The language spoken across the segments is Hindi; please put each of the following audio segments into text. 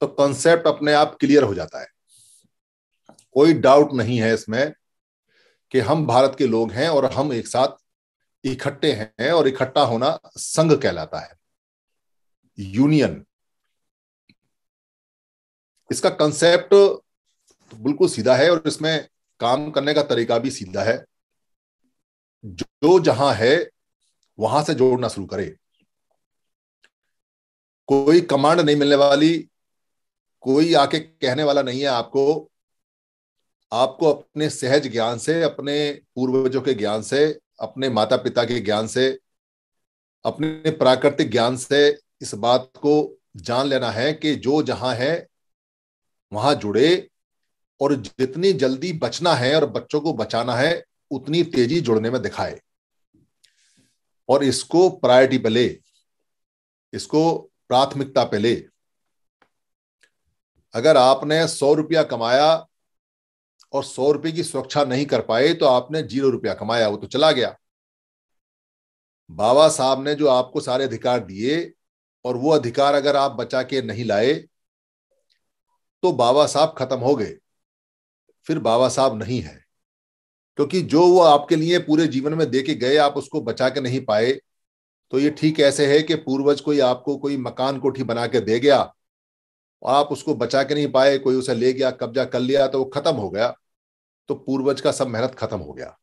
तो कॉन्सेप्ट अपने आप क्लियर हो जाता है कोई डाउट नहीं है इसमें कि हम भारत के लोग हैं और हम एक साथ इकट्ठे हैं और इकट्ठा होना संघ कहलाता है यूनियन इसका कंसेप्ट बिल्कुल सीधा है और इसमें काम करने का तरीका भी सीधा है जो जहां है वहां से जोड़ना शुरू करे कोई कमांड नहीं मिलने वाली कोई आके कहने वाला नहीं है आपको आपको अपने सहज ज्ञान से अपने पूर्वजों के ज्ञान से अपने माता पिता के ज्ञान से अपने प्राकृतिक ज्ञान से इस बात को जान लेना है कि जो जहां है वहां जुड़े और जितनी जल्दी बचना है और बच्चों को बचाना है उतनी तेजी जुड़ने में दिखाए और इसको प्रायोरिटी पे ले इसको प्राथमिकता पे ले अगर आपने सौ रुपया कमाया और सौ रुपये की सुरक्षा नहीं कर पाए तो आपने जीरो रुपया कमाया वो तो चला गया बाबा साहब ने जो आपको सारे अधिकार दिए और वो अधिकार अगर आप बचा के नहीं लाए तो बाबा साहब खत्म हो गए फिर बाबा साहब नहीं है क्योंकि जो वो आपके लिए पूरे जीवन में दे के गए आप उसको बचा के नहीं पाए तो ये ठीक ऐसे है कि पूर्वज कोई आपको कोई मकान कोठी बना के दे गया और आप उसको बचा के नहीं पाए कोई उसे ले गया कब्जा कर लिया तो वो खत्म हो गया तो पूर्वज का सब मेहनत खत्म हो गया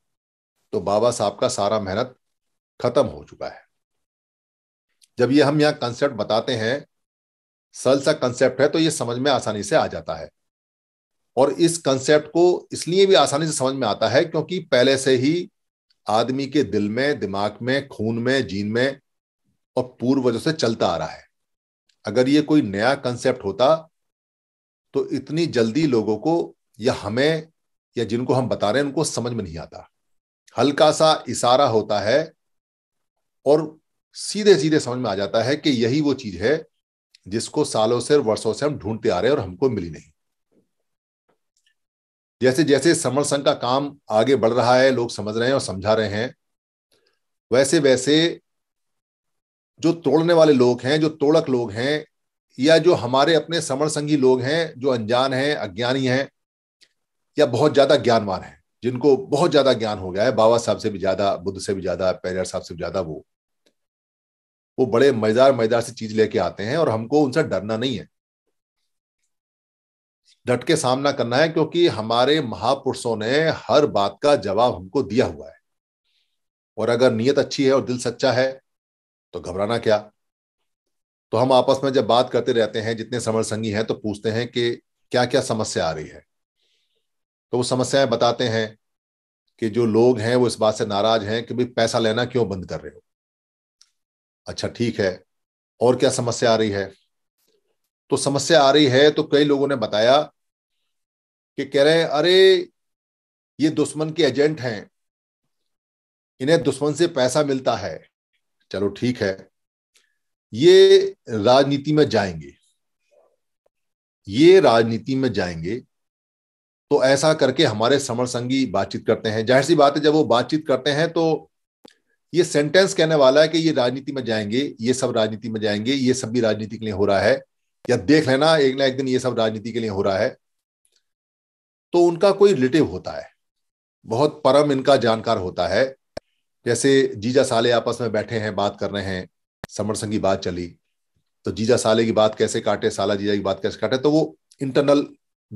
तो बाबा साहब का सारा मेहनत खत्म हो चुका है जब ये हम यहाँ कंसेप्ट बताते हैं सरल सा कंसेप्ट है तो ये समझ में आसानी से आ जाता है और इस कंसेप्ट को इसलिए भी आसानी से समझ में आता है क्योंकि पहले से ही आदमी के दिल में दिमाग में खून में जीन में और पूर्वजों से चलता आ रहा है अगर ये कोई नया कंसेप्ट होता तो इतनी जल्दी लोगों को या हमें या जिनको हम बता रहे हैं उनको समझ में नहीं आता हल्का सा इशारा होता है और सीधे सीधे समझ में आ जाता है कि यही वो चीज है जिसको सालों से वर्षों से हम ढूंढते आ रहे हैं और हमको मिली नहीं जैसे जैसे समर संघ का काम आगे बढ़ रहा है लोग समझ रहे हैं और समझा रहे हैं वैसे वैसे जो तोड़ने वाले लोग हैं जो तोड़क लोग हैं या जो हमारे अपने समर संगी लोग हैं जो अनजान हैं अज्ञानी हैं या बहुत ज्यादा ज्ञानवान हैं जिनको बहुत ज्यादा ज्ञान हो गया है बाबा साहब से भी ज्यादा बुद्ध से भी ज्यादा पैरियर साहब से भी ज्यादा वो वो बड़े मजेदार मजेदार से चीज लेके आते हैं और हमको उनसे डरना नहीं है डट के सामना करना है क्योंकि हमारे महापुरुषों ने हर बात का जवाब हमको दिया हुआ है और अगर नीयत अच्छी है और दिल सच्चा है तो घबराना क्या तो हम आपस में जब बात करते रहते हैं जितने समर संगी हैं तो पूछते हैं कि क्या क्या समस्या आ रही है तो वो समस्याएं बताते हैं कि जो लोग हैं वो इस बात से नाराज हैं कि भाई पैसा लेना क्यों बंद कर रहे हो अच्छा ठीक है और क्या समस्या आ रही है तो समस्या आ रही है तो कई लोगों ने बताया कि कह रहे हैं अरे ये दुश्मन के एजेंट हैं इन्हें दुश्मन से पैसा मिलता है चलो ठीक है ये राजनीति में जाएंगे ये राजनीति में जाएंगे तो ऐसा करके हमारे समर संगी बातचीत करते हैं जाहिर सी बात है जब वो बातचीत करते हैं तो ये सेंटेंस कहने वाला है कि ये राजनीति में जाएंगे ये सब राजनीति में जाएंगे ये सब भी राजनीति के लिए हो रहा है या देख लेना एक ना एक दिन ये सब राजनीति के लिए हो रहा है तो उनका कोई रिलेटिव होता है बहुत परम इनका जानकार होता है जैसे जीजा साले आपस में बैठे हैं बात कर रहे हैं समर संघ की बात चली तो जीजा साले की बात कैसे काटे साला जीजा की बात कैसे काटे तो वो इंटरनल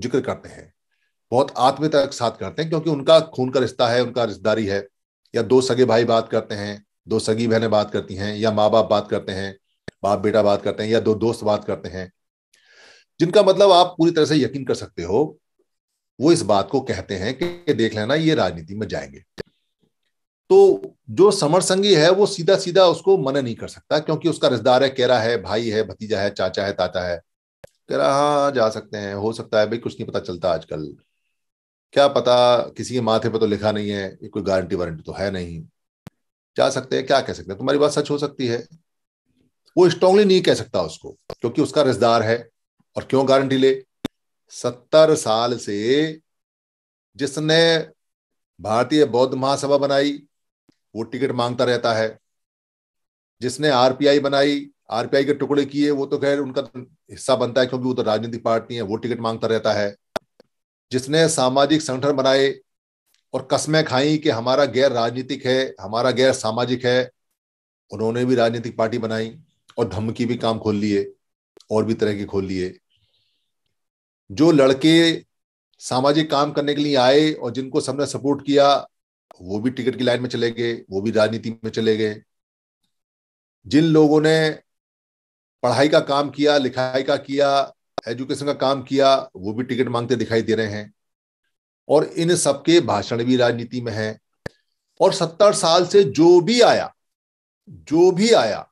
जिक्र करते हैं बहुत आत्मीयता के साथ करते हैं क्योंकि उनका खून का रिश्ता है उनका रिश्तेदारी है या दो सगे भाई बात करते हैं दो सगी बहनें बात करती हैं या माँ बाप बात करते हैं बाप बेटा बात करते हैं या दो दोस्त बात करते हैं जिनका मतलब आप पूरी तरह से यकीन कर सकते हो वो इस बात को कहते हैं कि देख लेना ये राजनीति में जाएंगे तो जो समर संगी है वो सीधा सीधा उसको मना नहीं कर सकता क्योंकि उसका रिश्तेदार है कहरा है भाई है भतीजा है चाचा है ताता है कह रहा हाँ जा सकते हैं हो सकता है भाई कुछ नहीं पता चलता आजकल क्या पता किसी के माथे पर तो लिखा नहीं है कोई गारंटी वारंटी तो है नहीं जा सकते हैं क्या कह सकते हैं तुम्हारी बात सच हो सकती है वो स्ट्रांगली नहीं कह सकता उसको क्योंकि उसका रिश्तेदार है और क्यों गारंटी ले सत्तर साल से जिसने भारतीय बौद्ध महासभा बनाई वो टिकट मांगता रहता है जिसने आरपीआई बनाई आरपीआई के टुकड़े किए वो तो खैर उनका हिस्सा बनता है क्योंकि वो तो राजनीतिक पार्टी है वो टिकट मांगता रहता है जिसने सामाजिक संगठन बनाए और कस्में खाई कि हमारा गैर राजनीतिक है हमारा गैर सामाजिक है उन्होंने भी राजनीतिक पार्टी बनाई और धमकी भी काम खोल लिए और भी तरह के खोल लिए जो लड़के सामाजिक काम करने के लिए आए और जिनको सबने सपोर्ट किया वो भी टिकट की लाइन में चले गए वो भी राजनीति में चले गए जिन लोगों ने पढ़ाई का काम किया लिखाई का किया एजुकेशन का काम किया वो भी टिकट मांगते दिखाई दे रहे हैं और इन सबके भाषण भी राजनीति में है और सत्तर साल से जो भी आया जो भी आया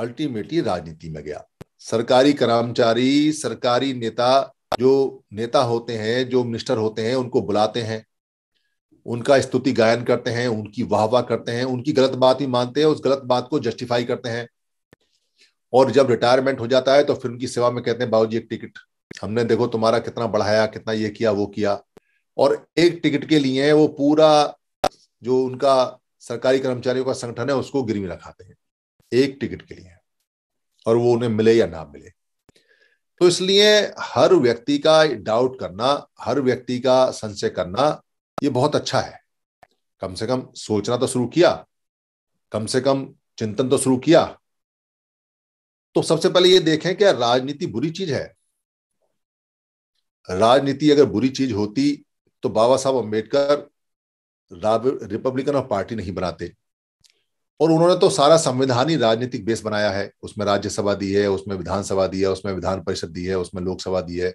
अल्टीमेटली राजनीति में गया सरकारी कर्मचारी सरकारी नेता जो नेता होते हैं जो मिनिस्टर होते हैं उनको बुलाते हैं उनका स्तुति गायन करते हैं उनकी वाह वाह करते हैं उनकी गलत बात ही मानते हैं उस गलत बात को जस्टिफाई करते हैं और जब रिटायरमेंट हो जाता है तो फिर उनकी सेवा में कहते हैं बाबूजी एक टिकट हमने देखो तुम्हारा कितना बढ़ाया कितना ये किया वो किया और एक टिकट के लिए वो पूरा जो उनका सरकारी कर्मचारियों का संगठन है उसको गिरवी रखाते हैं एक टिकट के लिए और वो उन्हें मिले या ना मिले तो इसलिए हर व्यक्ति का डाउट करना हर व्यक्ति का संशय करना ये बहुत अच्छा है कम से कम सोचना तो शुरू किया कम से कम चिंतन तो शुरू किया तो सबसे पहले ये देखें कि राजनीति बुरी चीज है राजनीति अगर बुरी चीज होती तो बाबा साहब अम्बेडकर रिपब्लिकन ऑफ पार्टी नहीं बनाते और उन्होंने तो सारा संविधान ही राजनीतिक बेस बनाया है उसमें राज्यसभा दी है उसमें विधानसभा दी है उसमें विधान परिषद दी है उसमें लोकसभा दी है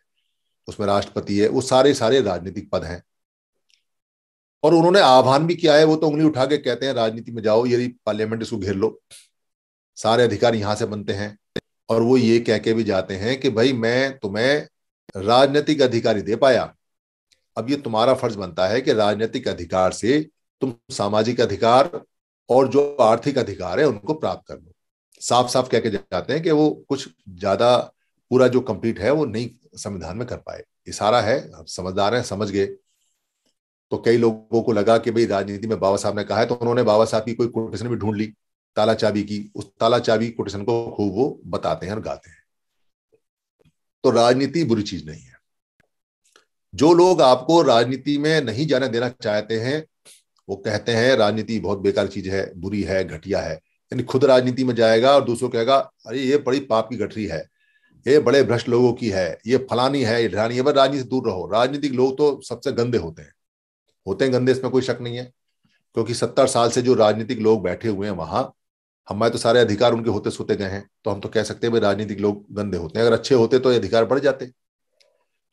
उसमें राष्ट्रपति है वो सारे सारे राजनीतिक पद हैं और उन्होंने आह्वान भी किया है वो तो उंगली उठा के कहते हैं राजनीति में जाओ यदि पार्लियामेंट इसको घेर लो सारे अधिकार यहां से बनते हैं और वो ये कह के भी जाते हैं कि भाई मैं तुम्हें राजनीतिक अधिकारी दे पाया अब ये तुम्हारा फर्ज बनता है कि राजनीतिक अधिकार से तुम सामाजिक अधिकार और जो आर्थिक अधिकार है उनको प्राप्त कर लो साफ साफ कह के जाते हैं कि वो कुछ ज्यादा पूरा जो कंप्लीट है वो नहीं संविधान में कर पाए इशारा है समझदार है समझ गए तो कई लोगों को लगा कि भाई राजनीति में बाबा साहब ने कहा है तो उन्होंने बाबा साहब की कोई कोटेशन भी ढूंढ ली ताला चाबी की उस ताला चाबी कोटेशन को खूब वो बताते हैं और गाते हैं तो राजनीति बुरी चीज नहीं है जो लोग आपको राजनीति में नहीं जाने देना चाहते हैं वो कहते हैं राजनीति बहुत बेकार चीज है बुरी है घटिया है यानी खुद राजनीति में जाएगा और दूसरों कहेगा अरे ये बड़ी पाप की गठरी है ये बड़े भ्रष्ट लोगों की है ये फलानी है ये ढलानी है पर राजनीति से दूर रहो राजनीतिक लोग तो सबसे गंदे होते हैं होते हैं गंदे इसमें कोई शक नहीं है क्योंकि सत्तर साल से जो राजनीतिक लोग बैठे हुए हैं वहां हमारे तो सारे अधिकार उनके होते सोते गए हैं तो हम तो कह सकते हैं भाई राजनीतिक लोग गंदे होते हैं अगर अच्छे होते तो ये अधिकार बढ़ जाते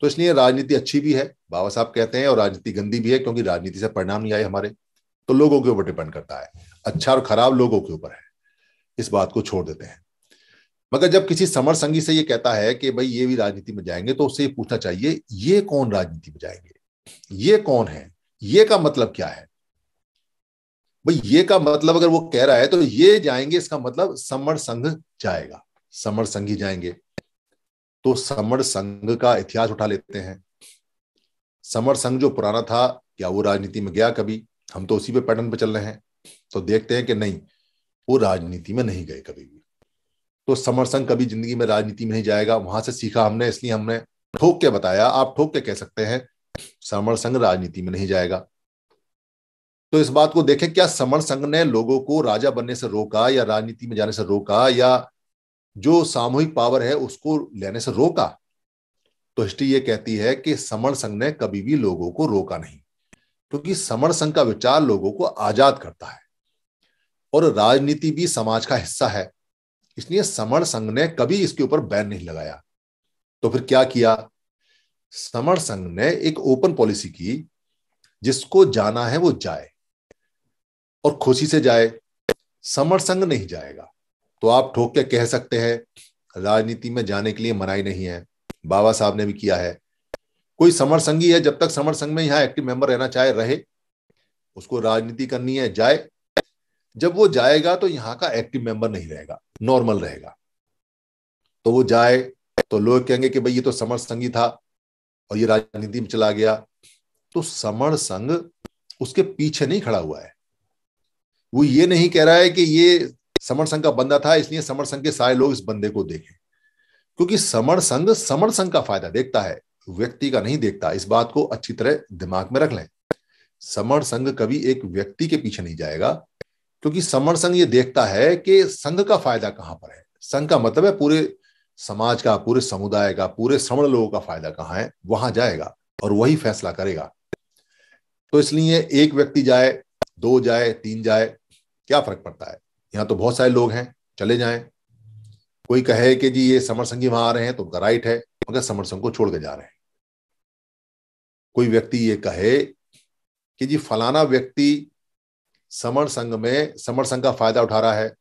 तो इसलिए राजनीति अच्छी भी है बाबा साहब कहते हैं और राजनीति गंदी भी है क्योंकि राजनीति से परिणाम नहीं आए हमारे तो लोगों के ऊपर डिपेंड करता है अच्छा और खराब लोगों के ऊपर है इस बात को छोड़ देते हैं मगर जब किसी समर संगी से ये कहता है कि भाई ये भी राजनीति में जाएंगे तो उससे ये पूछना चाहिए ये कौन राजनीति में जाएंगे ये कौन है ये का मतलब क्या है भाई ये का मतलब अगर वो कह रहा है तो ये जाएंगे इसका मतलब समर संघ जाएगा समर संघ ही जाएंगे तो समर संघ का इतिहास उठा लेते हैं समर संघ जो पुराना था क्या वो राजनीति में गया कभी हम तो उसी पे पैटर्न पे चल रहे हैं तो देखते हैं कि नहीं वो राजनीति में नहीं गए कभी भी तो समर संघ कभी जिंदगी में राजनीति में नहीं जाएगा वहां से सीखा हमने इसलिए हमने ठोक के बताया आप ठोक के कह सकते हैं समण संघ राजनीति में नहीं जाएगा तो इस बात को देखें क्या समण संघ ने लोगों को राजा बनने से रोका या राजनीति में जाने से रोका या जो सामूहिक पावर है उसको लेने से रोका तो हिस्ट्री ये कहती है कि समण संघ ने कभी भी लोगों को रोका नहीं क्योंकि समण संघ का विचार लोगों को आजाद करता है और राजनीति भी समाज का हिस्सा है इसलिए समण संघ ने कभी इसके ऊपर बैन नहीं लगाया तो फिर क्या किया समर संघ ने एक ओपन पॉलिसी की जिसको जाना है वो जाए और खुशी से जाए समर संघ नहीं जाएगा तो आप ठोक के कह सकते हैं राजनीति में जाने के लिए मनाई नहीं है बाबा साहब ने भी किया है कोई समर संघी है जब तक समर संघ में यहां एक्टिव मेंबर रहना चाहे रहे उसको राजनीति करनी है जाए जब वो जाएगा तो यहां का एक्टिव मेंबर नहीं रहेगा नॉर्मल रहेगा तो वो जाए तो लोग कहेंगे कि भाई ये तो समर संघी था और ये राजनीति में चला गया तो समण संघ उसके पीछे नहीं खड़ा हुआ है वो ये नहीं कह रहा है कि ये समर संघ का बंदा था इसलिए समर संघ के सारे लोग इस बंदे को देखें क्योंकि समर संघ समर संघ का फायदा देखता है व्यक्ति का नहीं देखता इस बात को अच्छी तरह दिमाग में रख लें समर संघ कभी एक व्यक्ति के पीछे नहीं जाएगा क्योंकि समर संघ ये देखता है कि संघ का फायदा कहां पर है संघ का मतलब है पूरे समाज का पूरे समुदाय का पूरे श्रवण लोगों का फायदा कहाँ है वहां जाएगा और वही फैसला करेगा तो इसलिए एक व्यक्ति जाए दो जाए तीन जाए क्या फर्क पड़ता है यहाँ तो बहुत सारे लोग हैं चले जाए कोई कहे कि जी ये समर संघी वहां आ रहे हैं तो उनका राइट है मगर समर संघ को छोड़ के जा रहे हैं कोई व्यक्ति ये कहे कि जी फलाना व्यक्ति समर संघ में समर संघ का फायदा उठा रहा है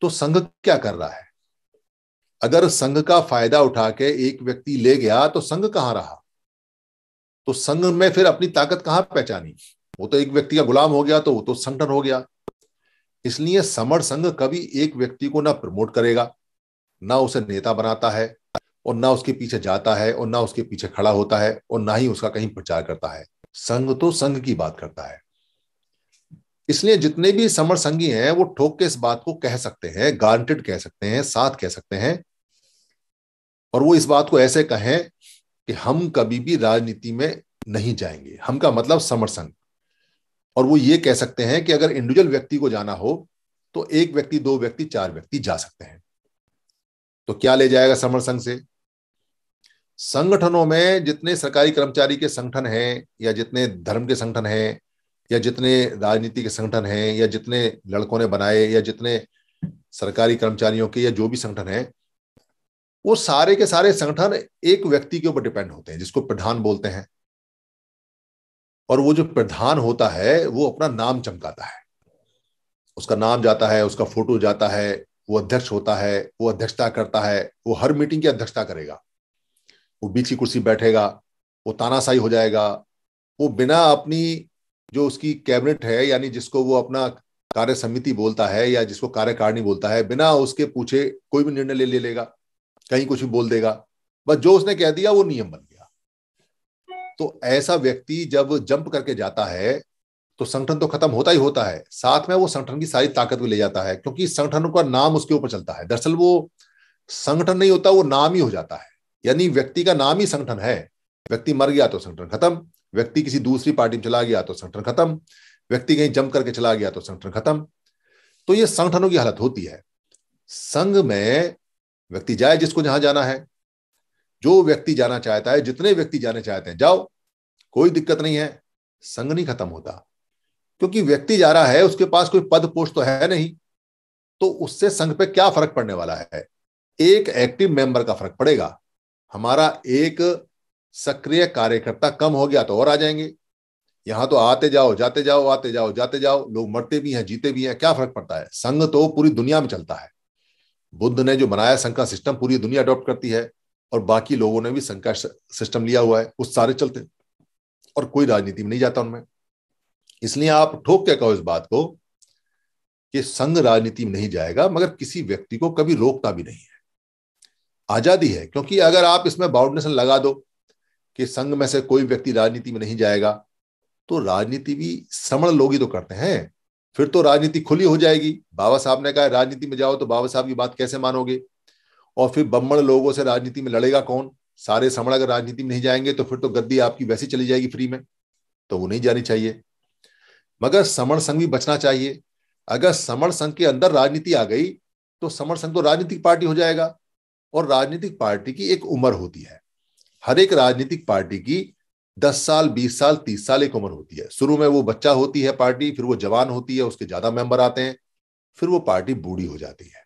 तो संघ क्या कर रहा है अगर संघ का फायदा उठा के एक व्यक्ति ले गया तो संघ कहां रहा तो संघ में फिर अपनी ताकत कहां पहचानी वो तो एक व्यक्ति का गुलाम हो गया तो वो तो संगठन हो गया इसलिए समर संघ कभी एक व्यक्ति को ना प्रमोट करेगा ना उसे नेता बनाता है और ना उसके पीछे जाता है और ना उसके पीछे खड़ा होता है और ना ही उसका कहीं प्रचार करता है संघ तो संघ की बात करता है इसलिए जितने भी समर संगी हैं वो ठोक के इस बात को कह सकते हैं गारंटेड कह सकते हैं साथ कह सकते हैं और वो इस बात को ऐसे कहें कि हम कभी भी राजनीति में नहीं जाएंगे हम का मतलब समर संघ और वो ये कह सकते हैं कि अगर इंडिविजुअल व्यक्ति को जाना हो तो एक व्यक्ति दो व्यक्ति चार व्यक्ति जा सकते हैं तो क्या ले जाएगा समर संघ से संगठनों में जितने सरकारी कर्मचारी के संगठन हैं या जितने धर्म के संगठन हैं या जितने राजनीति के संगठन हैं या जितने लड़कों ने बनाए या जितने सरकारी कर्मचारियों के या जो भी संगठन है वो सारे के सारे संगठन एक व्यक्ति के ऊपर डिपेंड होते हैं जिसको प्रधान बोलते हैं और वो जो प्रधान होता है वो अपना नाम चमकाता है उसका नाम जाता है उसका फोटो जाता है वो अध्यक्ष होता है वो अध्यक्षता करता है वो हर मीटिंग की अध्यक्षता करेगा वो बीच की कुर्सी बैठेगा वो तानाशाही हो जाएगा वो बिना अपनी जो उसकी कैबिनेट है यानी जिसको वो अपना कार्य समिति बोलता है या जिसको कार्यकारिणी बोलता है बिना उसके पूछे कोई भी निर्णय ले, ले लेगा कहीं कुछ भी बोल देगा बस जो उसने कह दिया वो नियम बन गया तो ऐसा व्यक्ति जब जंप करके जाता है तो संगठन तो खत्म होता ही होता है साथ में वो संगठन की सारी ताकत भी ले जाता है क्योंकि संगठन का नाम उसके ऊपर चलता है दरअसल वो संगठन नहीं होता वो नाम ही हो जाता है यानी व्यक्ति का नाम ही संगठन है व्यक्ति मर गया तो संगठन खत्म व्यक्ति किसी दूसरी पार्टी में चला गया तो संगठन खत्म व्यक्ति कहीं जम करके चला गया तो संगठन खत्म तो ये संगठनों की हालत होती है संघ में व्यक्ति जाए जिसको जहां जाना है जो व्यक्ति जाना चाहता है जितने व्यक्ति जाने चाहते हैं जाओ कोई दिक्कत नहीं है संघ नहीं खत्म होता क्योंकि व्यक्ति जा रहा है उसके पास कोई पद पोस्ट तो है नहीं तो उससे संघ पे क्या फर्क पड़ने वाला है एक एक्टिव मेंबर का फर्क पड़ेगा हमारा एक सक्रिय कार्यकर्ता कम हो गया तो और आ जाएंगे यहां तो आते जाओ जाते जाओ आते जाओ जाते जाओ लोग मरते भी हैं जीते भी हैं क्या फर्क पड़ता है संघ तो पूरी दुनिया में चलता है बुद्ध ने जो बनाया संघ का सिस्टम पूरी दुनिया अडॉप्ट करती है और बाकी लोगों ने भी संघ का सिस्टम लिया हुआ है उस सारे चलते और कोई राजनीति में नहीं जाता उनमें इसलिए आप ठोक के कहो इस बात को कि संघ राजनीति में नहीं जाएगा मगर किसी व्यक्ति को कभी रोकता भी नहीं है आजादी है क्योंकि अगर आप इसमें बाउंडेशन लगा दो कि संघ में से कोई व्यक्ति राजनीति में नहीं जाएगा तो राजनीति भी समण लोग ही तो करते हैं फिर तो राजनीति खुली हो जाएगी बाबा साहब ने कहा राजनीति में जाओ तो बाबा साहब की बात कैसे मानोगे और फिर बम्बण लोगों से राजनीति में लड़ेगा कौन सारे समण अगर राजनीति में नहीं जाएंगे तो फिर तो गद्दी आपकी वैसी चली जाएगी फ्री में तो वो नहीं जानी चाहिए मगर समण संघ भी बचना चाहिए अगर समण संघ के अंदर राजनीति आ गई तो समण संघ तो राजनीतिक पार्टी हो जाएगा और राजनीतिक पार्टी की एक उम्र होती है हर एक राजनीतिक पार्टी की दस साल बीस साल तीस साल एक उम्र होती है शुरू में वो बच्चा होती है पार्टी फिर वो जवान होती है उसके ज्यादा मेंबर आते हैं फिर वो पार्टी बूढ़ी हो जाती है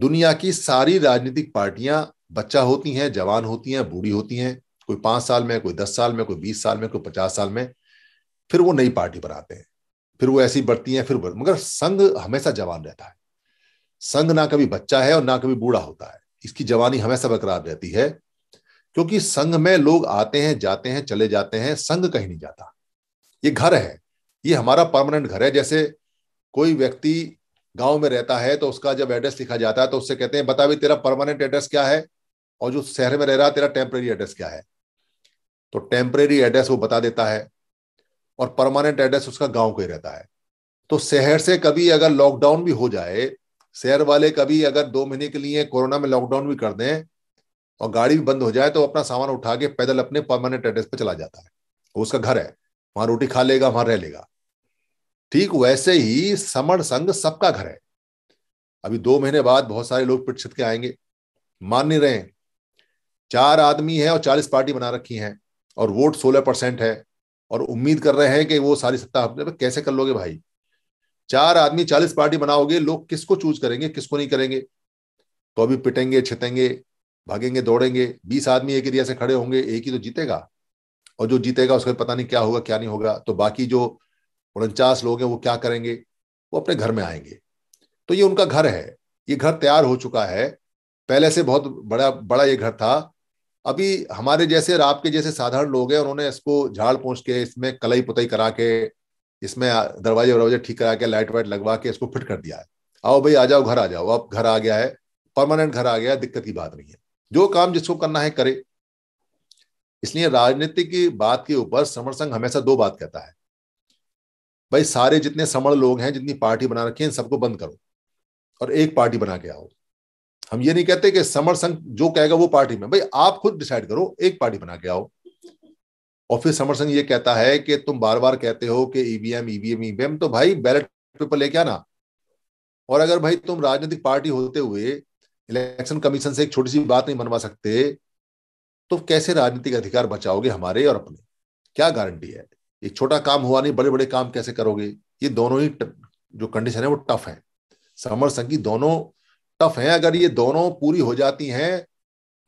दुनिया की सारी राजनीतिक पार्टियां बच्चा होती हैं जवान होती हैं बूढ़ी होती हैं कोई पांच साल में कोई दस साल में कोई बीस साल में कोई पचास साल में फिर वो नई पार्टी आते हैं फिर वो ऐसी बढ़ती हैं फिर मगर संघ हमेशा जवान रहता है संघ ना कभी बच्चा है और ना कभी बूढ़ा होता है इसकी जवानी हमेशा बरकरार रहती है क्योंकि संघ में लोग आते हैं जाते हैं चले जाते हैं संघ कहीं नहीं जाता ये घर है ये हमारा परमानेंट घर है जैसे कोई व्यक्ति गांव में रहता है तो उसका जब एड्रेस लिखा जाता है तो उससे कहते हैं बता भी तेरा परमानेंट एड्रेस क्या है और जो शहर में रह रहा है तेरा टेम्परेरी एड्रेस क्या है तो टेम्परेरी एड्रेस वो बता देता है और परमानेंट एड्रेस उसका गांव का ही रहता है तो शहर से कभी अगर लॉकडाउन भी हो जाए शहर वाले कभी अगर दो महीने के लिए कोरोना में लॉकडाउन भी कर दें और गाड़ी भी बंद हो जाए तो अपना सामान उठा के पैदल अपने परमानेंट एड्रेस पर चला जाता है वो उसका घर है वहां रोटी खा लेगा वहां रह लेगा ठीक वैसे ही समण संघ सबका घर है अभी दो महीने बाद बहुत सारे लोग पिट के आएंगे मान नहीं रहे चार आदमी है और चालीस पार्टी बना रखी है और वोट सोलह परसेंट है और उम्मीद कर रहे हैं कि वो सारी सत्ता अपने कैसे कर लोगे भाई चार आदमी चालीस पार्टी बनाओगे लोग किसको चूज करेंगे किसको नहीं करेंगे तो अभी पिटेंगे छितेंगे भागेंगे दौड़ेंगे बीस आदमी एक एरिया से खड़े होंगे एक ही तो जीतेगा और जो जीतेगा उसका पता नहीं क्या होगा क्या नहीं होगा तो बाकी जो उनचास लोग हैं वो क्या करेंगे वो अपने घर में आएंगे तो ये उनका घर है ये घर तैयार हो चुका है पहले से बहुत बड़ा बड़ा ये घर था अभी हमारे जैसे और आपके जैसे साधारण लोग हैं उन्होंने इसको झाड़ पहुँच के इसमें कलई पुतई करा के इसमें दरवाजे वरवाजे ठीक करा के लाइट वाइट लगवा के इसको फिट कर दिया है आओ भाई आ जाओ घर आ जाओ अब घर आ गया है परमानेंट घर आ गया दिक्कत की बात नहीं है जो काम जिसको करना है करे इसलिए राजनीति की बात के ऊपर समर संघ हमेशा दो बात कहता है भाई सारे जितने समण लोग हैं जितनी पार्टी बना रखी है सबको बंद करो और एक पार्टी बना के आओ हम ये नहीं कहते कि समर संघ जो कहेगा वो पार्टी में भाई आप खुद डिसाइड करो एक पार्टी बना के आओ और फिर समर संघ ये कहता है कि तुम बार बार कहते हो कि ईवीएम ईवीएम ईवीएम तो भाई बैलेट पेपर लेके आना और अगर भाई तुम राजनीतिक पार्टी होते हुए इलेक्शन कमीशन से एक छोटी सी बात नहीं बनवा सकते तो कैसे राजनीतिक अधिकार बचाओगे हमारे और अपने क्या गारंटी है एक छोटा काम हुआ नहीं बड़े बड़े काम कैसे करोगे ये दोनों ही जो कंडीशन है वो टफ है समर संघ की दोनों टफ है अगर ये दोनों पूरी हो जाती हैं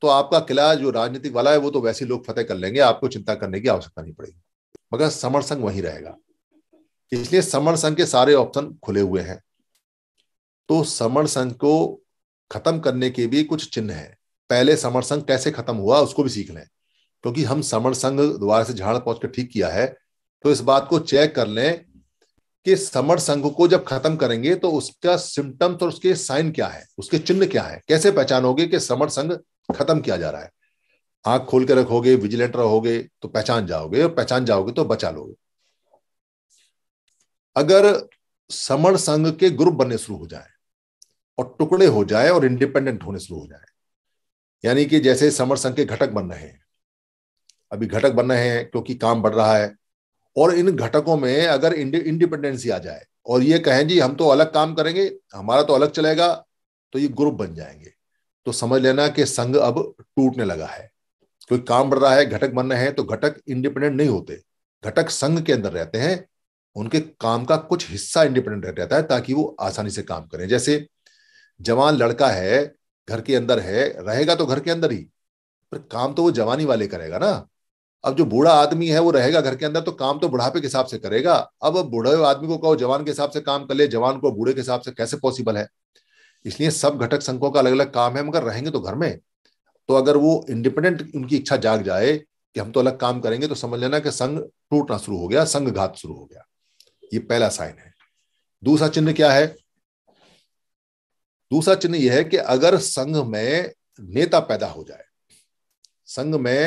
तो आपका किला जो राजनीतिक वाला है वो तो वैसे लोग फतेह कर लेंगे आपको चिंता करने की आवश्यकता नहीं पड़ेगी मगर समर संघ वही रहेगा इसलिए समर संघ के सारे ऑप्शन खुले हुए हैं तो समर संघ को खत्म करने के भी कुछ चिन्ह है पहले समर संघ कैसे खत्म हुआ उसको भी सीख लें क्योंकि हम समर संघ द्वारा से झाड़ पहुंचकर ठीक किया है तो इस बात को चेक कर लें कि समर संघ को जब खत्म करेंगे तो उसका सिम्टम्स और उसके साइन क्या है उसके चिन्ह क्या है कैसे पहचानोगे कि समर संघ खत्म किया जा रहा है आंख खोल के रखोगे विजिलेंट रहोगे तो पहचान जाओगे और पहचान जाओगे तो बचा लोगे अगर समर संघ के ग्रुप बनने शुरू हो जाए और टुकड़े हो जाए और इंडिपेंडेंट होने शुरू हो जाए यानी कि जैसे समर संघ के घटक बन रहे हैं अभी घटक बन रहे हैं क्योंकि काम बढ़ रहा है और इन घटकों में अगर इंडिपेंडेंसी आ जाए और ये कहें जी हम तो अलग काम करेंगे हमारा तो अलग चलेगा तो ये ग्रुप बन जाएंगे तो समझ लेना कि संघ अब टूटने लगा है कोई काम बढ़ रहा है घटक बन रहे हैं तो घटक इंडिपेंडेंट नहीं होते घटक संघ के अंदर रहते हैं उनके काम का कुछ हिस्सा इंडिपेंडेंट रहता है ताकि वो आसानी से काम करें जैसे जवान लड़का है घर के अंदर है रहेगा तो घर के अंदर ही पर काम तो वो जवानी वाले करेगा ना अब जो बूढ़ा आदमी है वो रहेगा घर के अंदर तो काम तो बुढ़ापे के हिसाब से करेगा अब बूढ़े आदमी को कहो जवान के हिसाब से काम कर ले जवान को बूढ़े के हिसाब से कैसे पॉसिबल है इसलिए सब घटक संघों का अलग अलग काम है मगर रहेंगे तो घर में तो अगर वो इंडिपेंडेंट उनकी इच्छा जाग जाए कि हम तो अलग काम करेंगे तो समझ लेना कि संघ टूटना शुरू हो गया संघ घात शुरू हो गया ये पहला साइन है दूसरा चिन्ह क्या है दूसरा चिन्ह यह है कि अगर संघ में नेता पैदा हो जाए संघ में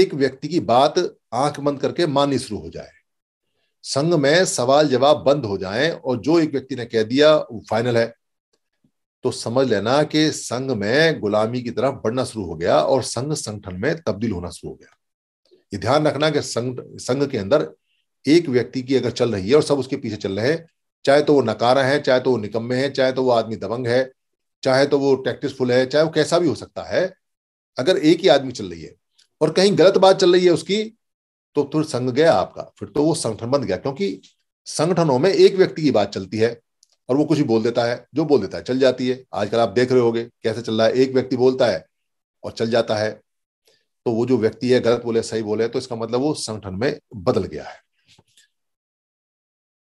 एक व्यक्ति की बात आंख बंद करके माननी शुरू हो जाए संघ में सवाल जवाब बंद हो जाए और जो एक व्यक्ति ने कह दिया वो फाइनल है तो समझ लेना कि संघ में गुलामी की तरफ बढ़ना शुरू हो गया और संघ संगठन में तब्दील होना शुरू हो गया ये ध्यान रखना कि संघ संघ के अंदर एक व्यक्ति की अगर चल रही है और सब उसके पीछे चल रहे हैं चाहे तो वो नकारा है चाहे तो वो निकम्मे है चाहे तो वो आदमी दबंग है चाहे तो वो टैक्टिसफुल है चाहे वो कैसा भी हो सकता है अगर एक ही आदमी चल रही है और कहीं गलत बात चल रही है उसकी तो फिर संग गया आपका फिर तो वो संगठन बन गया क्योंकि संगठनों में एक व्यक्ति की बात चलती है और वो कुछ भी बोल देता है जो बोल देता है चल जाती है आजकल आप देख रहे होगे कैसे चल रहा है एक व्यक्ति बोलता है और चल जाता है तो वो जो व्यक्ति है गलत बोले सही बोले तो इसका मतलब वो संगठन में बदल गया है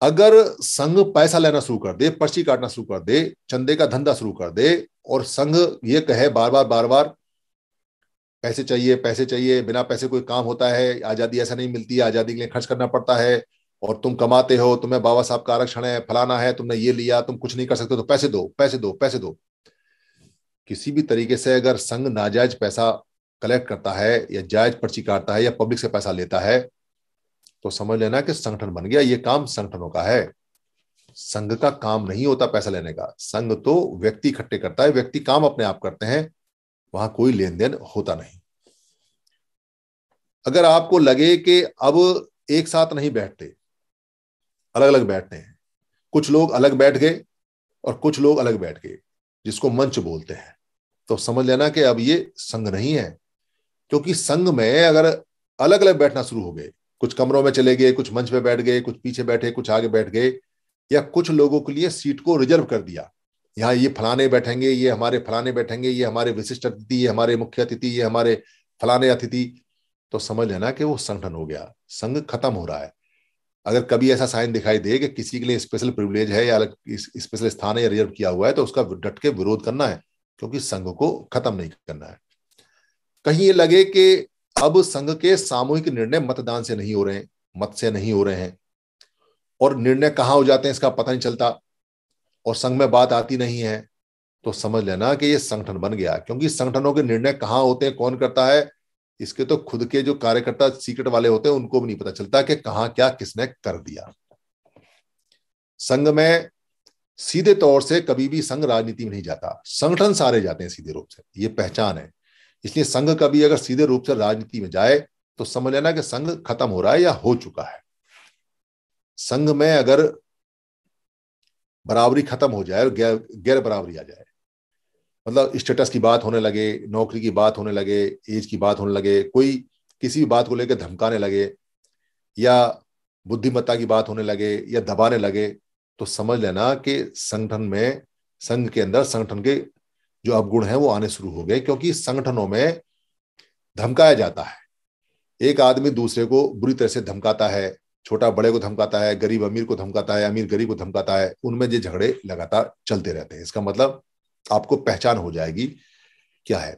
अगर संघ पैसा लेना शुरू कर दे पर्ची काटना शुरू कर दे चंदे का धंधा शुरू कर दे और संघ ये कहे बार बार बार बार पैसे चाहिए पैसे चाहिए बिना पैसे कोई काम होता है आजादी ऐसा नहीं मिलती आजादी के लिए खर्च करना पड़ता है और तुम कमाते हो तुम्हें बाबा साहब का आरक्षण है फलाना है तुमने ये लिया तुम कुछ नहीं कर सकते तो पैसे दो पैसे दो पैसे दो किसी भी तरीके से अगर संघ नाजायज पैसा कलेक्ट करता है या जायज पर्ची काटता है या पब्लिक से पैसा लेता है तो समझ लेना कि संगठन बन गया ये काम संगठनों का है संघ का काम नहीं होता पैसा लेने का संघ तो व्यक्ति इकट्ठे करता है व्यक्ति काम अपने आप करते हैं वहां कोई लेन देन होता नहीं अगर आपको लगे कि अब एक साथ नहीं बैठते अलग अलग बैठते हैं कुछ लोग अलग बैठ गए और कुछ लोग अलग बैठ गए जिसको मंच बोलते हैं तो समझ लेना कि अब ये संघ नहीं है क्योंकि संघ में अगर अलग अलग बैठना शुरू हो गए कुछ कमरों में चले गए कुछ मंच पे बैठ गए कुछ पीछे बैठे कुछ आगे बैठ गए या कुछ लोगों के लिए सीट को रिजर्व कर दिया यहाँ ये फलाने बैठेंगे ये हमारे फलाने बैठेंगे ये हमारे विशिष्ट अतिथि ये हमारे मुख्य अतिथि ये हमारे फलाने अतिथि तो समझ लेना कि वो संगठन हो गया संघ खत्म हो रहा है अगर कभी ऐसा साइन दिखाई दे कि किसी के लिए स्पेशल प्रिविलेज है या स्पेशल स्थान है या रिजर्व किया हुआ है तो उसका डट के विरोध करना है क्योंकि संघ को खत्म नहीं करना है कहीं ये लगे कि अब संघ के सामूहिक निर्णय मतदान से नहीं हो रहे हैं मत से नहीं हो रहे हैं और निर्णय कहाँ हो जाते हैं इसका पता नहीं चलता और संघ में बात आती नहीं है तो समझ लेना कि ये संगठन बन गया क्योंकि संगठनों के निर्णय कहाँ होते हैं कौन करता है इसके तो खुद के जो कार्यकर्ता सीक्रेट वाले होते हैं उनको भी नहीं पता चलता कि कहा क्या किसने कर दिया संघ में सीधे तौर से कभी भी संघ राजनीति में नहीं जाता संगठन सारे जाते हैं सीधे रूप से ये पहचान है इसलिए संघ का भी अगर सीधे रूप से राजनीति में जाए तो समझ लेना कि संघ खत्म हो रहा है या हो चुका है संघ में अगर बराबरी खत्म हो जाए और गैर गैर बराबरी आ जाए मतलब स्टेटस की बात होने लगे नौकरी की बात होने लगे एज की बात होने लगे कोई किसी भी बात को लेकर धमकाने लगे या बुद्धिमत्ता की बात होने लगे या दबाने लगे तो समझ लेना कि संगठन में संघ के अंदर संगठन के जो अवगुण है वो आने शुरू हो गए क्योंकि संगठनों में धमकाया जाता है एक आदमी दूसरे को बुरी तरह से धमकाता है छोटा बड़े को धमकाता है गरीब अमीर को धमकाता है अमीर गरीब को धमकाता है उनमें ये झगड़े लगातार चलते रहते हैं इसका मतलब आपको पहचान हो जाएगी क्या है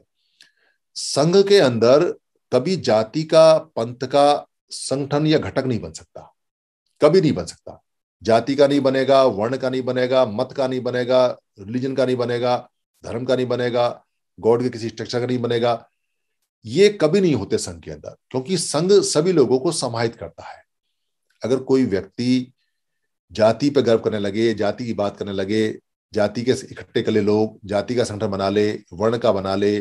संघ के अंदर कभी जाति का पंथ का संगठन या घटक नहीं बन सकता कभी नहीं बन सकता जाति का नहीं बनेगा वर्ण का नहीं बनेगा मत का नहीं बनेगा रिलीजन का नहीं बनेगा धर्म का नहीं बनेगा गॉड के किसी स्ट्रक्चर का नहीं बनेगा ये कभी नहीं होते संघ के अंदर क्योंकि संघ सभी लोगों को समाहित करता है अगर कोई व्यक्ति जाति पर गर्व करने लगे जाति की बात करने लगे जाति के इकट्ठे कले लोग जाति का संगठन बना ले वर्ण का बना ले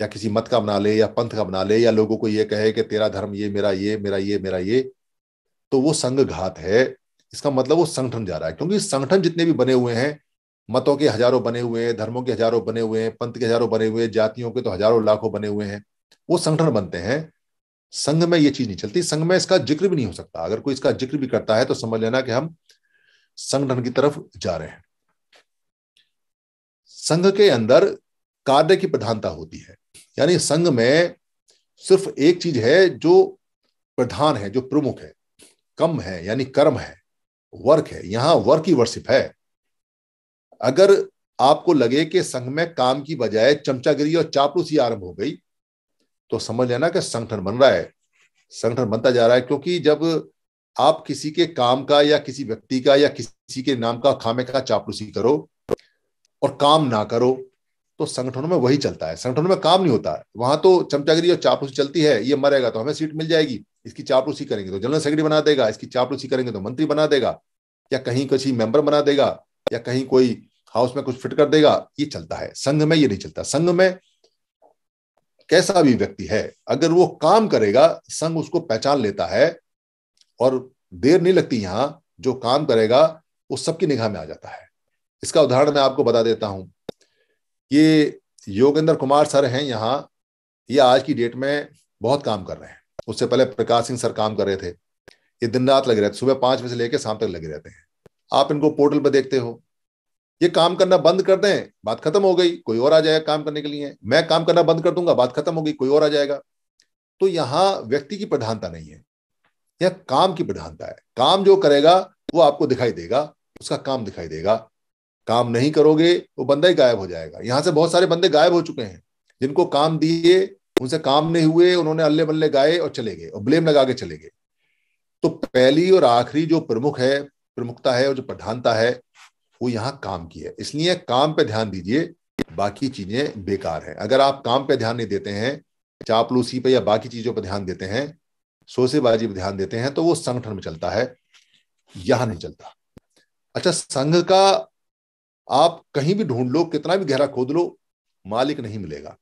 या किसी मत का बना ले या पंथ का बना ले या लोगों को ये कहे कि तेरा धर्म ये मेरा ये मेरा ये मेरा ये तो वो संघ घात है इसका मतलब वो संगठन जा रहा है क्योंकि संगठन जितने भी बने हुए हैं मतों के हजारों बने हुए हैं धर्मों के हजारों बने हुए हैं पंथ के हजारों बने हुए हैं जातियों के तो हजारों लाखों बने हुए हैं वो संगठन बनते हैं संघ में ये चीज नहीं चलती संघ में इसका जिक्र भी नहीं हो सकता अगर कोई इसका जिक्र भी करता है तो समझ लेना कि हम संगठन की तरफ जा रहे हैं संघ के अंदर कार्य की प्रधानता होती है यानी संघ में सिर्फ एक चीज है जो प्रधान है जो प्रमुख है कम है यानी कर्म है वर्क है यहां वर्क ही वर्शिप है अगर आपको लगे कि संघ में काम की बजाय चमचागिरी और चापलूसी आरंभ हो गई तो समझ लेना कि संगठन बन रहा है संगठन बनता जा रहा है क्योंकि जब आप किसी के काम का या किसी व्यक्ति का या किसी के नाम का खामे का चापलूसी करो और काम ना करो तो संगठनों में वही चलता है संगठनों में काम नहीं होता है वहां तो चमचागिरी और चापलूसी चलती है ये मरेगा तो हमें सीट मिल जाएगी इसकी चापलूसी करेंगे तो जनरल सेक्रेटरी बना देगा इसकी चापलूसी करेंगे तो मंत्री बना देगा या कहीं किसी मेंबर बना देगा या कहीं कोई हाउस में कुछ फिट कर देगा ये चलता है संघ में ये नहीं चलता संघ में कैसा भी व्यक्ति है अगर वो काम करेगा संघ उसको पहचान लेता है और देर नहीं लगती यहां जो काम करेगा वो सबकी निगाह में आ जाता है इसका उदाहरण मैं आपको बता देता हूं ये योगेंद्र कुमार सर हैं यहाँ ये आज की डेट में बहुत काम कर रहे हैं उससे पहले प्रकाश सिंह सर काम कर रहे थे ये दिन रात लगे रहते सुबह पांच बजे से लेकर शाम तक लगे रहते हैं आप इनको पोर्टल पर देखते हो ये काम करना बंद कर दें बात खत्म हो गई कोई और आ जाएगा काम करने के लिए मैं काम करना बंद कर दूंगा बात खत्म हो गई कोई और आ जाएगा तो यहाँ व्यक्ति की प्रधानता नहीं है यह काम की प्रधानता है काम जो करेगा वो आपको दिखाई देगा उसका काम दिखाई देगा काम नहीं करोगे वो बंदा ही गायब हो जाएगा यहां से बहुत सारे बंदे गायब हो चुके हैं जिनको काम दिए उनसे काम नहीं हुए उन्होंने अल्ले बल्ले गाए और चले गए और ब्लेम लगा के चले गए तो पहली और आखिरी जो प्रमुख है प्रमुखता है और जो प्रधानता है वो यहाँ काम की है इसलिए काम पे ध्यान दीजिए बाकी चीजें बेकार हैं अगर आप काम पे ध्यान नहीं देते हैं चापलूसी पे या बाकी चीजों पर ध्यान देते हैं सोसेबाजी पर ध्यान देते हैं तो वो संगठन में चलता है यहां नहीं चलता अच्छा संघ का आप कहीं भी ढूंढ लो कितना भी गहरा खोद लो मालिक नहीं मिलेगा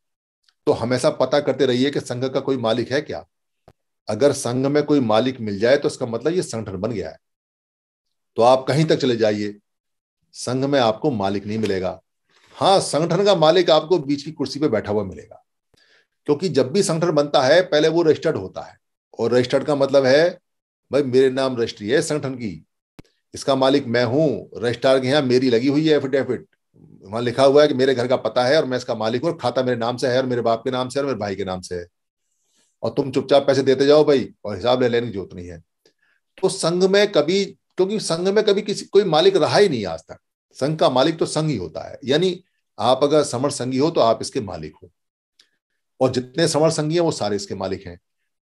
तो हमेशा पता करते रहिए कि संघ का कोई मालिक है क्या अगर संघ में कोई मालिक मिल जाए तो इसका मतलब ये संगठन बन गया है तो आप कहीं तक चले जाइए संघ में आपको मालिक नहीं मिलेगा हाँ संगठन का मालिक आपको बीच की कुर्सी पर बैठा हुआ मिलेगा क्योंकि जब भी संगठन बनता है पहले वो रजिस्टर्ड होता है और रजिस्टर्ड का मतलब है भाई मेरे नाम रजिस्ट्री है संगठन की इसका मालिक मैं हूं रजिस्ट्रार के यहाँ मेरी लगी हुई है एफिडेविट वहां लिखा हुआ है कि मेरे घर का पता है और मैं इसका मालिक हूँ खाता मेरे नाम से है और मेरे बाप के नाम से है और मेरे भाई के नाम से है और तुम चुपचाप पैसे देते जाओ भाई और हिसाब ले लेने की जरूरत नहीं है तो संघ में कभी क्योंकि संघ में कभी किसी कोई मालिक रहा ही नहीं आज तक संघ का मालिक तो संघ ही होता है यानी आप अगर समर संघी हो तो आप इसके मालिक हो और जितने समर संघी हैं वो सारे इसके मालिक हैं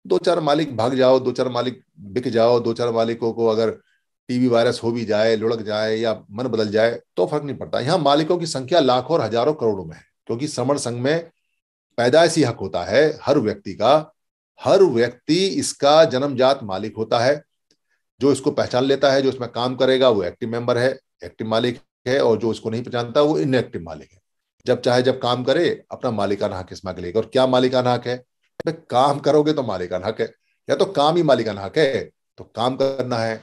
दो चार मालिक भाग जाओ दो चार मालिक बिक जाओ दो चार मालिकों को अगर टीवी वायरस हो भी जाए लुढ़क जाए या मन बदल जाए तो फर्क नहीं पड़ता यहाँ मालिकों की संख्या लाखों और हजारों करोड़ों में है क्योंकि समर संघ में पैदाइशी हक होता है हर व्यक्ति का हर व्यक्ति इसका जन्मजात मालिक होता है जो इसको पहचान लेता है जो इसमें काम करेगा वो एक्टिव मेंबर है एक्टिव मालिक है और जो इसको नहीं पहचानता वो इनएक्टिव मालिक है जब चाहे जब काम करे अपना मालिकाना हक इसमें लेगा और क्या मालिकाना हक है काम करोगे तो मालिकाना हक है या तो काम ही मालिकाना हक है तो काम करना है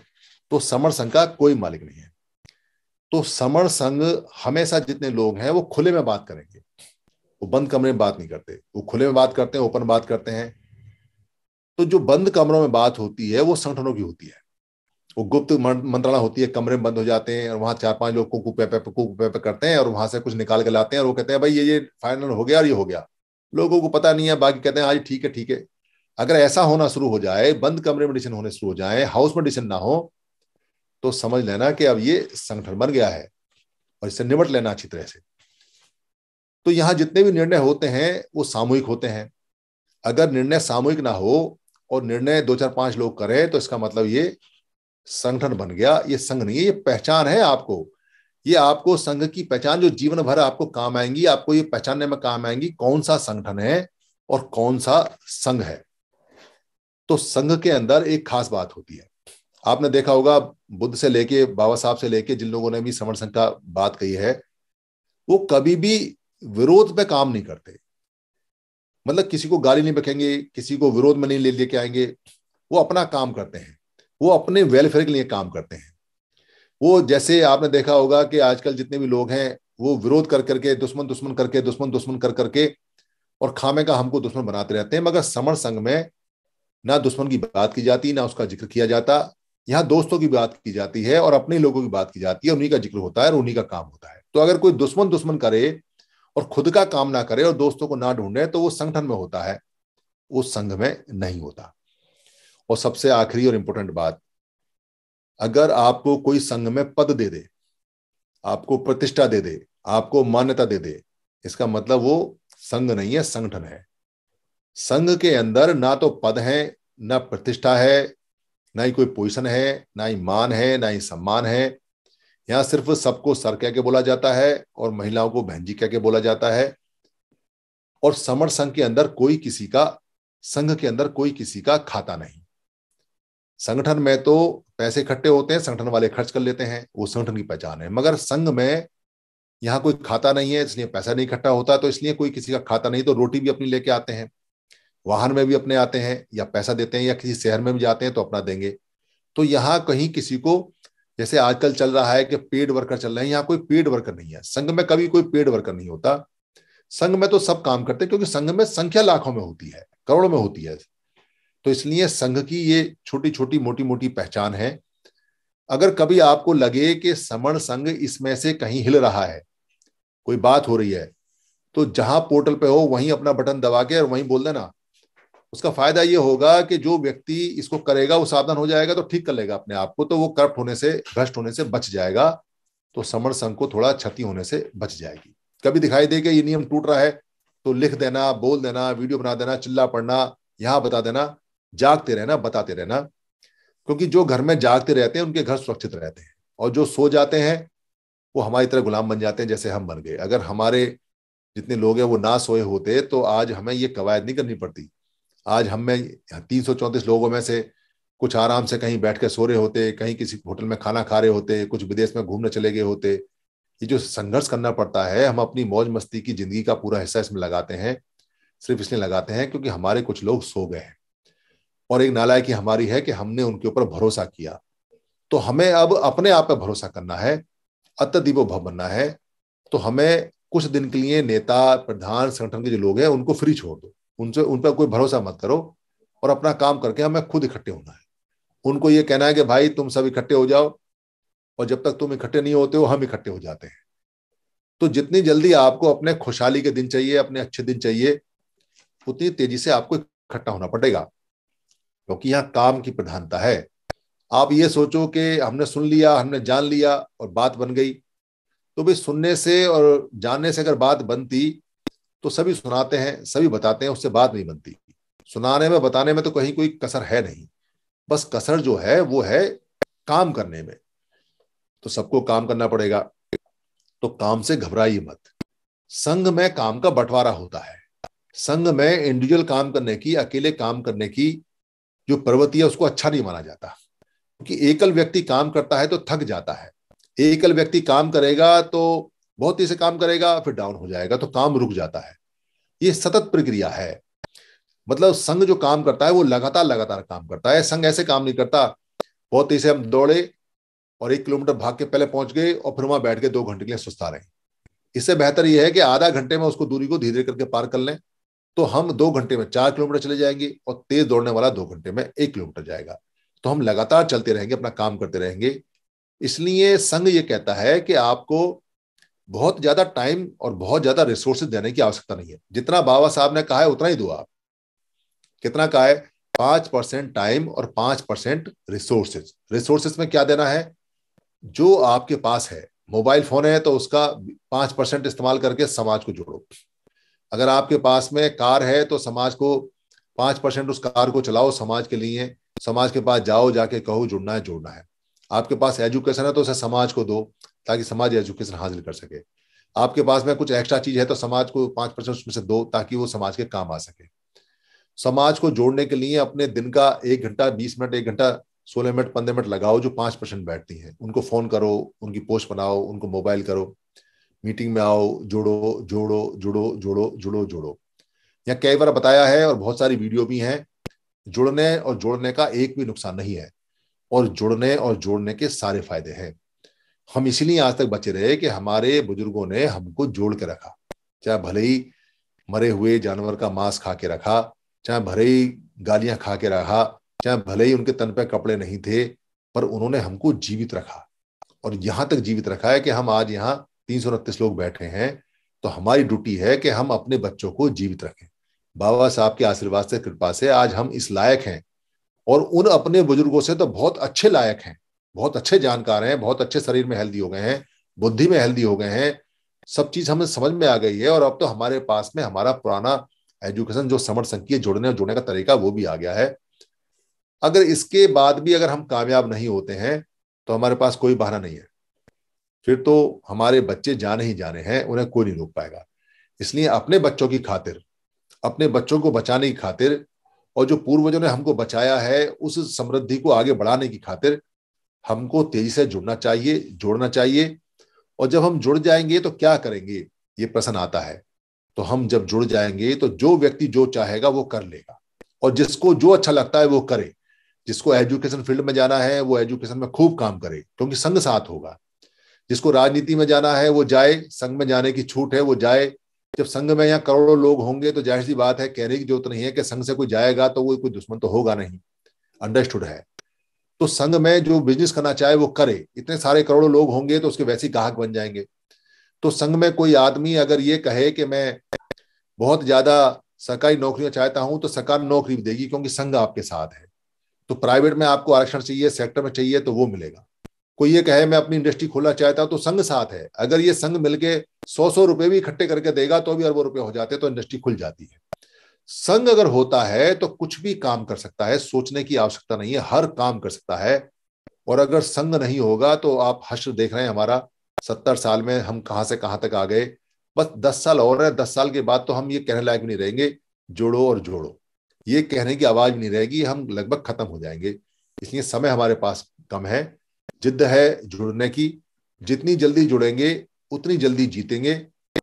तो समर संघ का कोई मालिक नहीं है तो समर संघ हमेशा जितने लोग हैं वो खुले में बात करेंगे वो बंद कमरे में बात नहीं करते वो खुले में बात करते हैं ओपन बात करते हैं तो जो बंद कमरों में बात होती है वो संगठनों की होती है वो गुप्त मंत्रणा होती है कमरे में बंद हो जाते हैं और वहाँ चार पांच लोग कुकू पे कुकू पे करते हैं और वहां से कुछ निकाल के लाते हैं और वो कहते हैं भाई ये ये फाइनल हो गया और ये हो गया लोगों को पता नहीं है बाकी कहते हैं आज हाँ ठीक है ठीक है अगर ऐसा होना शुरू हो जाए बंद कमरे में डिसन होने शुरू हो जाए हाउस में डिसन ना हो तो समझ लेना कि अब ये संगठन बन गया है और इससे निबट लेना अच्छी तरह से तो यहाँ जितने भी निर्णय होते हैं वो सामूहिक होते हैं अगर निर्णय सामूहिक ना हो और निर्णय दो चार पांच लोग करें तो इसका मतलब ये संगठन बन गया ये संघ नहीं है ये पहचान है आपको ये आपको संघ की पहचान जो जीवन भर आपको काम आएंगी आपको ये पहचानने में काम आएंगी कौन सा संगठन है और कौन सा संघ है तो संघ के अंदर एक खास बात होती है आपने देखा होगा बुद्ध से लेके बाबा साहब से लेके जिन लोगों ने भी समण संघ का बात कही है वो कभी भी विरोध में काम नहीं करते मतलब किसी को गाली नहीं बखेंगे किसी को विरोध में नहीं ले लेके आएंगे वो अपना काम करते हैं वो अपने वेलफेयर के लिए काम करते हैं वो जैसे आपने देखा होगा कि आजकल जितने भी लोग हैं वो विरोध कर करके दुश्मन दुश्मन करके दुश्मन दुश्मन कर करके और खामे का हमको दुश्मन बनाते रहते हैं मगर समर संघ में ना दुश्मन की बात की जाती ना उसका जिक्र किया जाता यहाँ दोस्तों की बात की जाती है और अपने लोगों की बात की जाती है उन्हीं का जिक्र होता है और उन्हीं का काम होता है तो अगर कोई दुश्मन दुश्मन करे और खुद का काम ना करे और दोस्तों को ना ढूंढे तो वो संगठन में होता है उस संघ में नहीं होता और सबसे आखिरी और इंपोर्टेंट बात अगर आपको कोई संघ में पद दे दे आपको प्रतिष्ठा दे दे आपको मान्यता दे दे इसका मतलब वो संघ नहीं है संगठन है संघ के अंदर ना तो पद है ना प्रतिष्ठा है ना ही कोई पोजिशन है ना ही मान है ना ही सम्मान है यहां सिर्फ सबको सर कह के बोला जाता है और महिलाओं को बहन जी कह के बोला जाता है और समर संघ के अंदर कोई किसी का संघ के अंदर कोई किसी का खाता नहीं संगठन में तो पैसे इकट्ठे होते हैं संगठन वाले खर्च कर लेते हैं वो संगठन की पहचान है मगर संघ में यहाँ कोई खाता नहीं है इसलिए पैसा नहीं इकट्ठा होता तो इसलिए कोई किसी का खाता नहीं तो रोटी भी अपनी लेके आते हैं वाहन में भी अपने आते हैं या पैसा देते हैं या किसी शहर में भी जाते हैं तो अपना देंगे तो यहाँ कहीं किसी को जैसे आजकल चल रहा है कि पेड वर्कर चल रहे हैं यहाँ कोई पेड वर्कर नहीं है संघ में कभी कोई पेड वर्कर नहीं होता संघ में तो सब काम करते हैं क्योंकि संघ में संख्या लाखों में होती है करोड़ों में होती है तो इसलिए संघ की ये छोटी छोटी मोटी मोटी पहचान है अगर कभी आपको लगे कि समण संघ इसमें से कहीं हिल रहा है कोई बात हो रही है तो जहां पोर्टल पे हो वहीं अपना बटन दबा के और वहीं बोल देना उसका फायदा ये होगा कि जो व्यक्ति इसको करेगा वो सावधान हो जाएगा तो ठीक कर लेगा अपने आप को तो वो करप्ट होने से भ्रष्ट होने से बच जाएगा तो समण संघ को थोड़ा क्षति होने से बच जाएगी कभी दिखाई दे कि ये नियम टूट रहा है तो लिख देना बोल देना वीडियो बना देना चिल्ला पड़ना यहां बता देना जागते रहना बताते रहना क्योंकि जो घर में जागते रहते हैं उनके घर सुरक्षित रहते हैं और जो सो जाते हैं वो हमारी तरह गुलाम बन जाते हैं जैसे हम बन गए अगर हमारे जितने लोग हैं वो ना सोए होते तो आज हमें ये कवायद नहीं करनी पड़ती आज हम में तीन सौ चौंतीस लोगों में से कुछ आराम से कहीं बैठ कर सो रहे होते कहीं किसी होटल में खाना खा रहे होते कुछ विदेश में घूमने चले गए होते ये जो संघर्ष करना पड़ता है हम अपनी मौज मस्ती की जिंदगी का पूरा हिस्सा इसमें लगाते हैं सिर्फ इसलिए लगाते हैं क्योंकि हमारे कुछ लोग सो गए हैं और एक नालायकी हमारी है कि हमने उनके ऊपर भरोसा किया तो हमें अब अपने आप पर भरोसा करना है अत्यदीपो भव बनना है तो हमें कुछ दिन के लिए नेता प्रधान संगठन के जो लोग हैं उनको फ्री छोड़ दो उनसे उन पर कोई भरोसा मत करो और अपना काम करके हमें खुद इकट्ठे होना है उनको ये कहना है कि भाई तुम सब इकट्ठे हो जाओ और जब तक तुम इकट्ठे नहीं होते हो हम इकट्ठे हो जाते हैं तो जितनी जल्दी आपको अपने खुशहाली के दिन चाहिए अपने अच्छे दिन चाहिए उतनी तेजी से आपको इकट्ठा होना पड़ेगा क्योंकि यहाँ काम की प्रधानता है आप ये सोचो कि हमने सुन लिया हमने जान लिया और बात बन गई तो भी सुनने से और जानने से अगर बात बनती तो सभी सुनाते हैं सभी बताते हैं उससे बात नहीं बनती सुनाने में बताने में तो कहीं कोई कसर है नहीं बस कसर जो है वो है काम करने में तो सबको काम करना पड़ेगा तो काम से घबराइए मत संघ में काम का बंटवारा होता है संघ में इंडिविजुअल काम करने की अकेले काम करने की जो है उसको अच्छा नहीं माना जाता क्योंकि एकल व्यक्ति काम करता है तो थक जाता है एकल व्यक्ति काम करेगा तो बहुत ही से काम करेगा फिर डाउन हो जाएगा तो काम रुक जाता है ये सतत प्रक्रिया है मतलब संघ जो काम करता है वो लगातार लगातार काम करता है संघ ऐसे काम नहीं करता बहुत ही से हम दौड़े और एक किलोमीटर भाग के पहले पहुंच गए और फिर वहां बैठ के दो घंटे के लिए सुस्ता रहे इससे बेहतर यह है कि आधा घंटे में उसको दूरी को धीरे करके पार कर लें तो हम दो घंटे में चार किलोमीटर चले जाएंगे और तेज दौड़ने वाला दो घंटे में एक किलोमीटर जाएगा तो हम लगातार चलते रहेंगे अपना काम करते रहेंगे इसलिए संघ ये कहता है कि आपको बहुत ज्यादा टाइम और बहुत ज्यादा रिसोर्सेज देने की आवश्यकता नहीं है जितना बाबा साहब ने कहा है उतना ही दो आप कितना कहा है पांच परसेंट टाइम और पांच परसेंट रिसोर्सेज रिसोर्सेज में क्या देना है जो आपके पास है मोबाइल फोन है तो उसका पांच परसेंट इस्तेमाल करके समाज को जोड़ो अगर आपके पास में कार है तो समाज को पांच परसेंट उस कार को चलाओ समाज के लिए समाज के पास जाओ जाके कहो जुड़ना है जोड़ना है आपके पास एजुकेशन है तो उसे समाज को दो ताकि समाज एजुकेशन हासिल कर सके आपके पास में कुछ एक्स्ट्रा चीज है तो समाज को पांच परसेंट उसमें से दो ताकि वो समाज के काम आ सके समाज को जोड़ने के लिए अपने दिन का एक घंटा बीस मिनट एक घंटा सोलह मिनट पंद्रह मिनट लगाओ जो पांच परसेंट बैठती हैं उनको फोन करो उनकी पोस्ट बनाओ उनको मोबाइल करो मीटिंग में आओ जोड़ो जोड़ो जुड़ो जोड़ो जुड़ो जोड़ो यहाँ कई बार बताया है और बहुत सारी वीडियो भी हैं जुड़ने और जोड़ने का एक भी नुकसान नहीं है और जुड़ने और जोड़ने के सारे फायदे हैं हम इसीलिए आज तक बचे रहे कि हमारे बुजुर्गों ने हमको जोड़ के रखा चाहे भले ही मरे हुए जानवर का मांस खा के रखा चाहे भले ही गालियां खा के रखा चाहे भले ही उनके तन पे कपड़े नहीं थे पर उन्होंने हमको जीवित रखा और यहां तक जीवित रखा है कि हम आज यहाँ तीन सौ उनतीस लोग बैठे हैं तो हमारी ड्यूटी है कि हम अपने बच्चों को जीवित रखें बाबा साहब के आशीर्वाद से कृपा से आज हम इस लायक हैं और उन अपने बुजुर्गों से तो बहुत अच्छे लायक हैं बहुत अच्छे जानकार हैं बहुत अच्छे शरीर में हेल्दी हो गए हैं बुद्धि में हेल्दी हो गए हैं सब चीज हमें समझ में आ गई है और अब तो हमारे पास में हमारा पुराना एजुकेशन जो समर संकीय जोड़ने और जोड़ने का तरीका वो भी आ गया है अगर इसके बाद भी अगर हम कामयाब नहीं होते हैं तो हमारे पास कोई बहाना नहीं है फिर तो हमारे बच्चे जाने ही जाने हैं उन्हें कोई नहीं रोक पाएगा इसलिए अपने बच्चों की खातिर अपने बच्चों को बचाने की खातिर और जो पूर्वजों ने हमको बचाया है उस समृद्धि को आगे बढ़ाने की खातिर हमको तेजी से जुड़ना चाहिए जोड़ना चाहिए और जब हम जुड़ जाएंगे तो क्या करेंगे ये प्रश्न आता है तो हम जब जुड़ जाएंगे तो जो व्यक्ति जो चाहेगा वो कर लेगा और जिसको जो अच्छा लगता है वो करे जिसको एजुकेशन फील्ड में जाना है वो एजुकेशन में खूब काम करे क्योंकि संग साथ होगा जिसको राजनीति में जाना है वो जाए संघ में जाने की छूट है वो जाए जब संघ में यहाँ करोड़ों लोग होंगे तो जाहिर सी बात है कहने की जरूरत नहीं है कि संघ से कोई जाएगा तो वो कोई दुश्मन तो होगा नहीं अंडरस्टूड है तो संघ में जो बिजनेस करना चाहे वो करे इतने सारे करोड़ों लोग होंगे तो उसके वैसे ग्राहक बन जाएंगे तो संघ में कोई आदमी अगर ये कहे कि मैं बहुत ज्यादा सरकारी नौकरियां चाहता हूं तो सरकार नौकरी भी देगी क्योंकि संघ आपके साथ है तो प्राइवेट में आपको आरक्षण चाहिए सेक्टर में चाहिए तो वो मिलेगा कोई ये कहे मैं अपनी इंडस्ट्री खोलना चाहता हूं तो संघ साथ है अगर ये संघ मिलके सौ सौ रुपए भी इकट्ठे करके देगा तो भी अरबों रुपए हो जाते तो इंडस्ट्री खुल जाती है संघ अगर होता है तो कुछ भी काम कर सकता है सोचने की आवश्यकता नहीं है हर काम कर सकता है और अगर संघ नहीं होगा तो आप हश्र देख रहे हैं हमारा सत्तर साल में हम कहाँ से कहां तक आ गए बस दस साल और है दस साल के बाद तो हम ये कहने लायक नहीं रहेंगे जोड़ो और जोड़ो ये कहने की आवाज नहीं रहेगी हम लगभग खत्म हो जाएंगे इसलिए समय हमारे पास कम है जिद है जुड़ने की जितनी जल्दी जुड़ेंगे उतनी जल्दी जीतेंगे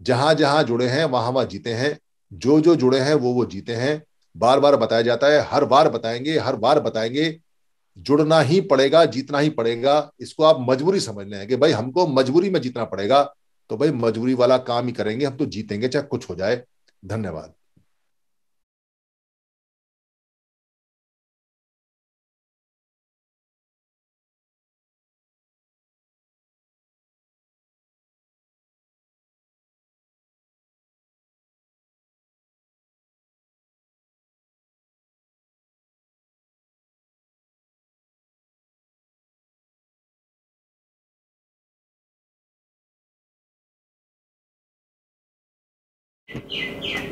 जहां जहां जुड़े हैं वहां वहां जीते हैं जो जो जुड़े हैं वो वो जीते हैं बार बार बताया जाता है हर बार बताएंगे हर बार बताएंगे जुड़ना ही पड़ेगा जीतना ही पड़ेगा इसको आप मजबूरी समझ लें कि भाई हमको मजबूरी में जीतना पड़ेगा तो भाई मजबूरी वाला काम ही करेंगे हम तो जीतेंगे चाहे कुछ हो जाए धन्यवाद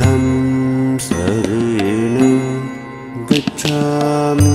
तन् स एव गच्छामि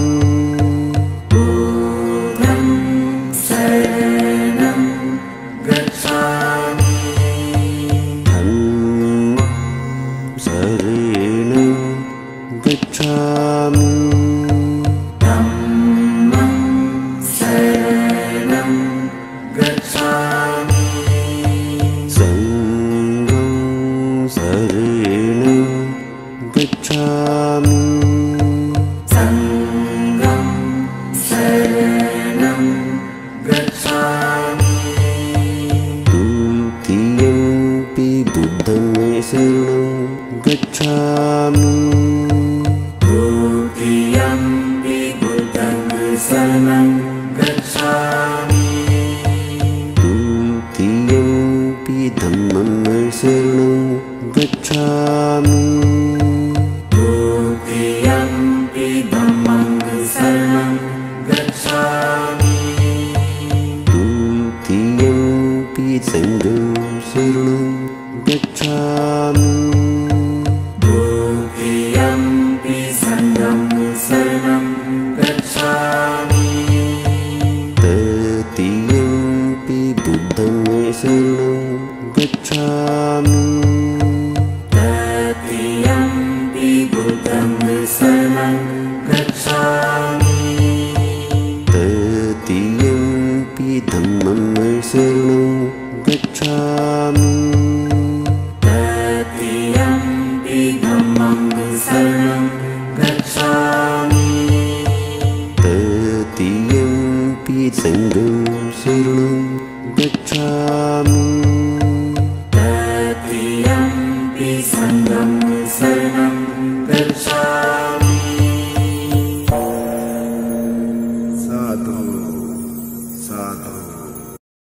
कोटिधनं शरणं गच्छामि